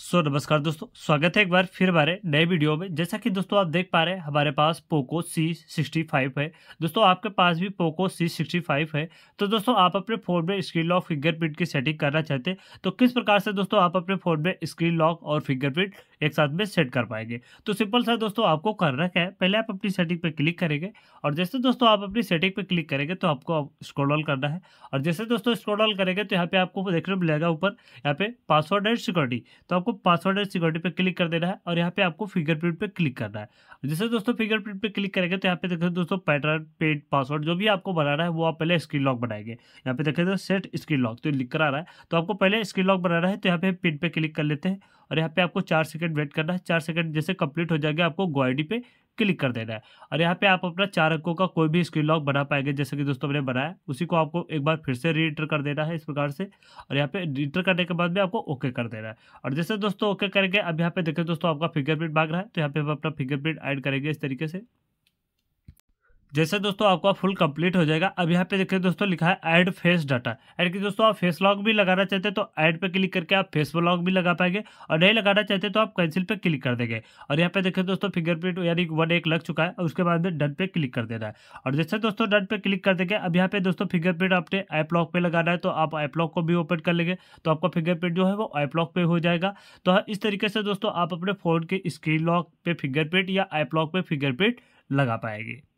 सो so, नमस्कार दोस्तों स्वागत है एक बार फिर हमारे नए वीडियो में जैसा कि दोस्तों आप देख पा रहे हैं हमारे पास पोको सी सिक्सटी फाइव है दोस्तों आपके पास भी पोको सी सिक्सटी फाइव है तो दोस्तों आप अपने फ़ोन में स्क्रीन लॉक फिंगरप्रिंट की सेटिंग करना चाहते हैं तो किस प्रकार से दोस्तों आप अपने फ़ोन में स्क्रीन लॉक और फिंगरप्रिंट एक साथ में सेट कर पाएंगे तो सिंपल सा दोस्तों आपको करना क्या है पहले आप अपनी सेटिंग पर क्लिक करेंगे और जैसे दोस्तों आप अपनी सेटिंग पर क्लिक करेंगे तो आपको स्क्रॉल करना है और जैसे दोस्तों स्क्रॉल करेंगे तो यहाँ पे आपको देखने को मिलेगा ऊपर यहाँ पे पासवर्ड एंड सिक्योरिटी तो आपको आपको पासवर्ड और सिक्योरिटी पे क्लिक कर देना है और यहाँ पे आपको फिंगरप्रिंट पे क्लिक करना है जैसे दोस्तों फिंगरप्रिंट पे क्लिक करेंगे तो यहाँ पे देखें दोस्तों पैटर्न पेड पासवर्ड जो भी आपको बनाना है वो आप पहले स्क्रीन लॉक बनाएंगे यहाँ पे देखें सेट स्क्रीन लॉक तो लिख कर आ रहा है तो आपको पहले स्क्रीन लॉक बनाना है तो यहाँ पे पिन पे क्लिक कर लेते हैं और यहाँ पे आपको चार सेकंड वेट करना है चार सेकंड जैसे कंप्लीट हो जाएगा आपको गो आई पे क्लिक कर देना है और यहाँ पे आप अपना चार अंकों का कोई भी स्क्रीन लॉक बना पाएंगे जैसे कि दोस्तों मैंने बनाया उसी को आपको एक बार फिर से रीटर कर देना है इस प्रकार से और यहाँ पे रीटर करने के बाद भी आपको ओके कर देना है और जैसे दोस्तों ओके करेंगे अब यहाँ पे देखें दोस्तों आपका फिंगरप्रिंट मांग रहा है तो यहाँ पे हम अपना फिंगरप्रिंट ऐड करेंगे इस तरीके से जैसे दोस्तों आपका फुल कंप्लीट हो जाएगा अब यहाँ पे देखिए दोस्तों लिखा है ऐड फेस डाटा ऐड की दोस्तों आप फेस लॉग भी लगाना चाहते हैं तो ऐड पे क्लिक करके आप फेस लॉग भी लगा पाएंगे और नहीं लगाना चाहते तो आप कैंसिल पे क्लिक कर देंगे और यहाँ पे देखिए दोस्तों फिंगरप्रिंट यानी वन एक लग चुका है और उसके बाद में डन पे क्लिक कर देना है और जैसे दोस्तों डन पे क्लिक कर देंगे अब यहाँ पे दोस्तों फिंगरप्रिंट आपने ऐप लॉक पर लगाना है तो आप ऐप लॉक को भी ओपन कर लेंगे तो आपका फिंगरप्रिंट जो है वो ऐप लॉक पर हो जाएगा तो हाँ, इस तरीके से दोस्तों आप अपने फ़ोन के स्क्रीन लॉक पर फिंगरप्रिंट या ऐप लॉक पे फिंगरप्रिंट लगा पाएंगे